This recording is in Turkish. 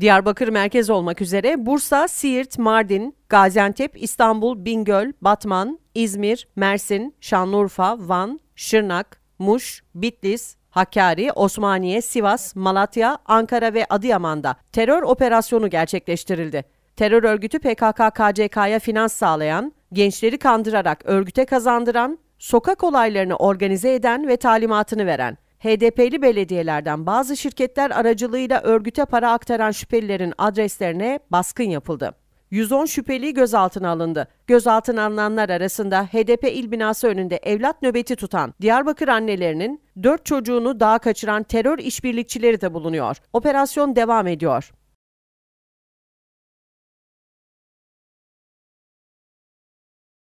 Diyarbakır merkez olmak üzere Bursa, Siirt, Mardin, Gaziantep, İstanbul, Bingöl, Batman, İzmir, Mersin, Şanlıurfa, Van, Şırnak, Muş, Bitlis, Hakkari, Osmaniye, Sivas, Malatya, Ankara ve Adıyaman'da terör operasyonu gerçekleştirildi. Terör örgütü PKK-KCK'ya finans sağlayan, gençleri kandırarak örgüte kazandıran, sokak olaylarını organize eden ve talimatını veren HDP'li belediyelerden bazı şirketler aracılığıyla örgüte para aktaran şüphelilerin adreslerine baskın yapıldı. 110 şüpheli gözaltına alındı. Gözaltına alınanlar arasında HDP il binası önünde evlat nöbeti tutan Diyarbakır annelerinin 4 çocuğunu dağa kaçıran terör işbirlikçileri de bulunuyor. Operasyon devam ediyor.